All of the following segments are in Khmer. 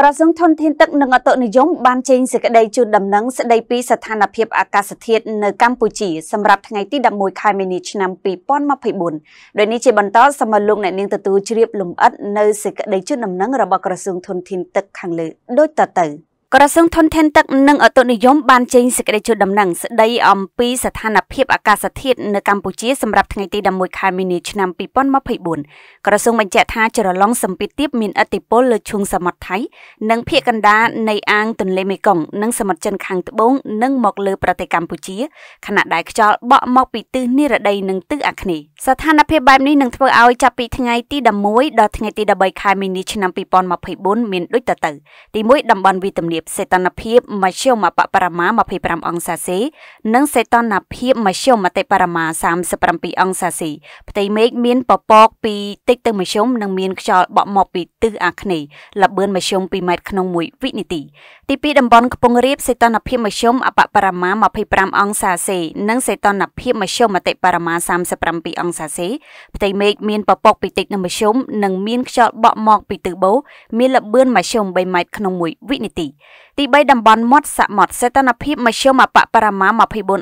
ក្រសួងធនធានទឹកនិងអតុនិយមបានចេញសេចក្តីជូនដំណឹងស្តីពីស្ថានភាពអាកាសធាតុនៅកម្ពុជាសម្រាប់ថ្ងៃទី11ខែមីនាឆ្នាំ2024ដោយនេះជាបន្តសូមលោកអ្នកនាងទទួលជ្រាបលំអិតនៅសេចក្តីជូនដំណឹងរបស់ក្រសួងធនធានទឹកខាងលើដូចតទៅ។ក្រសួងធនធានទឹកនិងអតុនិយមបានចេញសេចក្តីជូនដំណឹងស្តីអំពីស្ថានភាពអាកាសធាតុនៅកម្ពុជាសម្រាប់ថ្ងៃទី11ខែមីនាឆ្នាំ2024ក្រសួងបញ្ជាក់ថាចរឡងសម្ពាធទាបមានឥទ្ធិពលលើឈូងសមុទ្រថៃនិងភាគកណ្ដាលនៃអាងទន្លេមេគង្គនិងសមុទ្រចិនខាងត្បូងនិងមកលើប្រទេសកម្ពុជាខណៈដែលខ្យល់បក់មកពីទិសនិរដីនិងទិសអាគ្នេយ៍ស្ថានភាពបែបនេះនឹងធ្វើឲ្យចាប់ពីថ្ងៃទី11ដល់ថ្ងៃទី13ខែមីនាឆ្នាំ2024មានដូចតទៅទី1តំបន់វិទំនបសីតុណ្ហភាពមធ្យមបបរមា25អង្សាសេនិងសីតុណ្ហភាពមធ្យមតិបរមា37អង្សាសេផ្ទៃមេឃមានពពកពីតិចទៅមធ្យមនិងមានខ្យល់បក់មកពីទិសអាគ្នេយ៍លបឿនមធ្យម2ម៉ែត្រក្នុង1វិនាទីទី2តំបន់ខ្ពង់រាបសីតុណ្ហភាពមធ្យមអបបរមា25អង្សាសេនិងសីតុណ្ហភាពមធ្យមតិបរមា37អង្សាសេផ្ទៃមេឃមានពពកពីតិចទៅមធ្យមនិងមានខ្យល់បក់មកពីទិសបូមានលបឿនមធ្យម3ម៉ែត្រក្នុង1វិនាទីទី3តំបន់មាត់សមុទ្រសីតុណ្ហភាពមធ្យមអបបរមា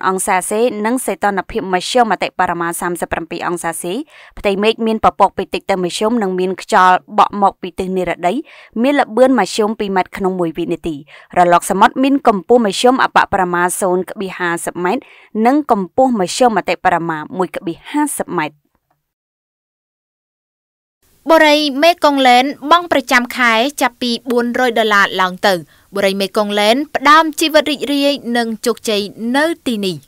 24អង្សាសេនិងសីតុណ្ហភាពមធ្យមអតិបរមា37អង្សាសេផ្ទៃមេឃមានពពកពីតិចទៅមធ្យមនិងមានខ្យល់បក់មកពីទិសនិរតីមានល្បឿនមធ្យម2ម៉ែត្រក្នុង1វិនាទី រលកសមុទ្រមានកម្ពស់មធ្យមអបបរមា0.50ម៉ែត្រនិងកម្ពស់មធ្យមអតិបរមា1.50ម៉ែត្របុរីមេកុងឡែនបង់ប្រចាំខែចាប់ពី400ដុល្លារឡើងទៅបុរីមេគង្គឡែនផ្ដើមជីវិតរីករាយនិងជោគជ័យនៅទីនេះ។